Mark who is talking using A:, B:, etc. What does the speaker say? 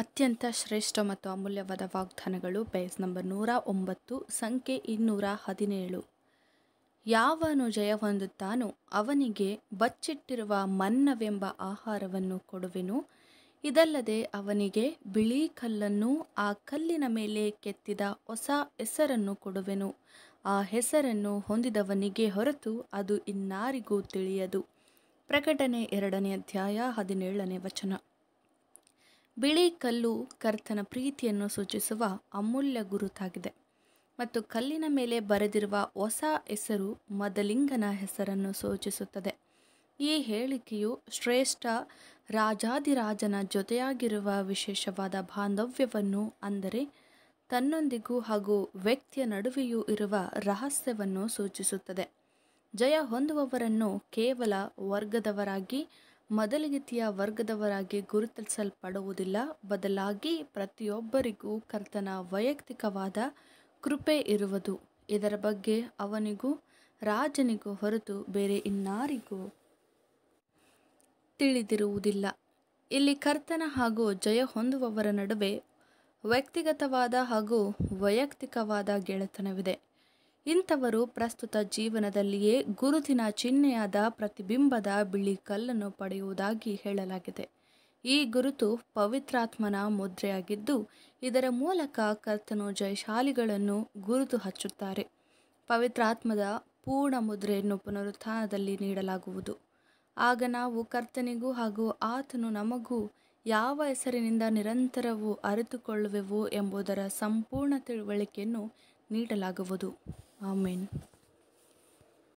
A: ಅತ್ಯಂತ ಶ್ರೇಷ್ಠ ಮತ್ತು ಅಮೂಲ್ಯವಾದ ವಾಗ್ದಾನಗಳು ಬೇಸ್ ನಂಬರ್ ನೂರ ಒಂಬತ್ತು ಸಂಖ್ಯೆ ಇನ್ನೂರ ಹದಿನೇಳು ಯಾವನು ಜಯ ಹೊಂದುತ್ತಾನೋ ಅವನಿಗೆ ಬಚ್ಚಿಟ್ಟಿರುವ ಮನ್ನವೆಂಬ ಆಹಾರವನ್ನು ಕೊಡುವೆನು ಇದಲ್ಲದೆ ಅವನಿಗೆ ಬಿಳಿ ಕಲ್ಲನ್ನು ಆ ಕಲ್ಲಿನ ಮೇಲೆ ಕೆತ್ತಿದ ಹೊಸ ಹೆಸರನ್ನು ಕೊಡುವೆನು ಆ ಹೆಸರನ್ನು ಹೊಂದಿದವನಿಗೆ ಹೊರತು ಅದು ಇನ್ನಾರಿಗೂ ತಿಳಿಯದು ಪ್ರಕಟಣೆ ಎರಡನೇ ಅಧ್ಯಾಯ ಹದಿನೇಳನೇ ವಚನ ಬಿಳಿ ಕಲ್ಲು ಕರ್ತನ ಪ್ರೀತಿಯನ್ನು ಸೂಚಿಸುವ ಅಮೂಲ್ಯ ಗುರುತಾಗಿದೆ ಮತ್ತು ಕಲ್ಲಿನ ಮೇಲೆ ಬರೆದಿರುವ ಹೊಸ ಹೆಸರು ಮದಲಿಂಗನ ಹೆಸರನ್ನು ಸೂಚಿಸುತ್ತದೆ ಈ ಹೇಳಿಕೆಯು ಶ್ರೇಷ್ಠ ರಾಜಾದಿರಾಜನ ಜೊತೆಯಾಗಿರುವ ವಿಶೇಷವಾದ ಬಾಂಧವ್ಯವನ್ನು ಅಂದರೆ ತನ್ನೊಂದಿಗೂ ಹಾಗೂ ವ್ಯಕ್ತಿಯ ನಡುವೆಯೂ ಇರುವ ರಹಸ್ಯವನ್ನು ಸೂಚಿಸುತ್ತದೆ ಜಯ ಹೊಂದುವವರನ್ನು ಕೇವಲ ವರ್ಗದವರಾಗಿ ಮೊದಲಿಗತಿಯ ವರ್ಗದವರಾಗಿ ಗುರುತಿಸಲ್ಪಡುವುದಿಲ್ಲ ಬದಲಾಗಿ ಪ್ರತಿಯೊಬ್ಬರಿಗೂ ಕರ್ತನ ವೈಯಕ್ತಿಕವಾದ ಕೃಪೆ ಇರುವುದು ಇದರ ಬಗ್ಗೆ ಅವನಿಗೂ ರಾಜನಿಗೂ ಹೊರತು ಬೇರೆ ಇನ್ನಾರಿಗೂ ತಿಳಿದಿರುವುದಿಲ್ಲ ಇಲ್ಲಿ ಕರ್ತನ ಹಾಗೂ ಜಯ ಹೊಂದುವವರ ನಡುವೆ ವ್ಯಕ್ತಿಗತವಾದ ಹಾಗೂ ವೈಯಕ್ತಿಕವಾದ ಗೆಳೆತನವಿದೆ ಇಂಥವರು ಪ್ರಸ್ತುತ ಜೀವನದಲ್ಲಿಯೇ ಗುರುತಿನ ಚಿಹ್ನೆಯಾದ ಪ್ರತಿಬಿಂಬದ ಬಿಳಿ ಕಲ್ಲನ್ನು ಪಡೆಯುವುದಾಗಿ ಹೇಳಲಾಗಿದೆ ಈ ಗುರುತು ಪವಿತ್ರಾತ್ಮನ ಮುದ್ರೆಯಾಗಿದ್ದು ಇದರ ಮೂಲಕ ಕರ್ತನು ಜಯಶಾಲಿಗಳನ್ನು ಗುರುತು ಹಚ್ಚುತ್ತಾರೆ ಪವಿತ್ರಾತ್ಮದ ಪೂರ್ಣ ಮುದ್ರೆಯನ್ನು ಪುನರುತ್ಥಾನದಲ್ಲಿ ನೀಡಲಾಗುವುದು ಆಗ ನಾವು ಕರ್ತನಿಗೂ ಹಾಗೂ ಆತನು ನಮಗೂ ಯಾವ ಹೆಸರಿನಿಂದ ನಿರಂತರವೂ ಅರಿತುಕೊಳ್ಳುವೆವು ಎಂಬುದರ ಸಂಪೂರ್ಣ ತಿಳುವಳಿಕೆಯನ್ನು ನೀಡಲಾಗುವುದು ಆಮೇನ್